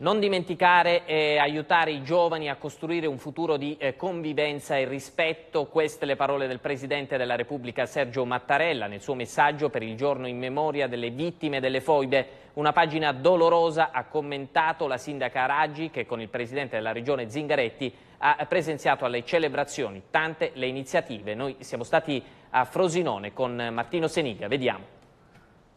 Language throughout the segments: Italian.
Non dimenticare e eh, aiutare i giovani a costruire un futuro di eh, convivenza e rispetto, queste le parole del Presidente della Repubblica Sergio Mattarella nel suo messaggio per il giorno in memoria delle vittime delle foibe. Una pagina dolorosa ha commentato la sindaca Raggi che con il Presidente della Regione Zingaretti ha presenziato alle celebrazioni tante le iniziative. Noi siamo stati a Frosinone con Martino Seniglia, vediamo.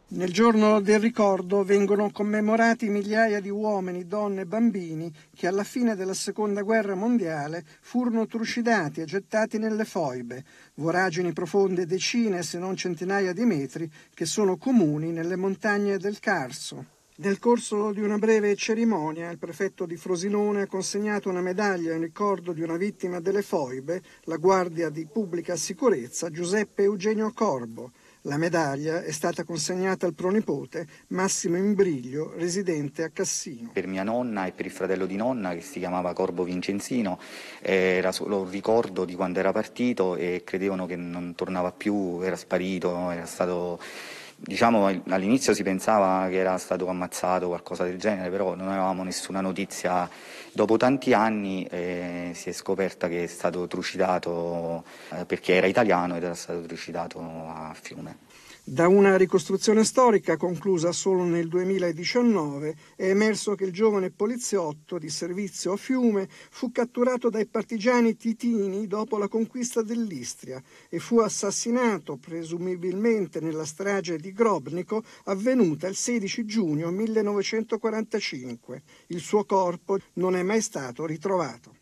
Nel giorno del ricordo vengono commemorati migliaia di uomini, donne e bambini che alla fine della seconda guerra mondiale furono trucidati e gettati nelle foibe, voragini profonde decine se non centinaia di metri che sono comuni nelle montagne del Carso. Nel corso di una breve cerimonia il prefetto di Frosinone ha consegnato una medaglia in ricordo di una vittima delle foibe, la guardia di pubblica sicurezza Giuseppe Eugenio Corbo, la medaglia è stata consegnata al pronipote Massimo Imbriglio, residente a Cassino. Per mia nonna e per il fratello di nonna, che si chiamava Corbo Vincenzino, era solo un ricordo di quando era partito e credevano che non tornava più, era sparito, era stato Diciamo all'inizio si pensava che era stato ammazzato o qualcosa del genere, però non avevamo nessuna notizia. Dopo tanti anni eh, si è scoperta che è stato trucidato eh, perché era italiano ed era stato trucidato a Fiume. Da una ricostruzione storica conclusa solo nel 2019 è emerso che il giovane poliziotto di servizio a Fiume fu catturato dai partigiani titini dopo la conquista dell'Istria e fu assassinato presumibilmente nella strage di Grobnico avvenuta il 16 giugno 1945. Il suo corpo non è mai stato ritrovato.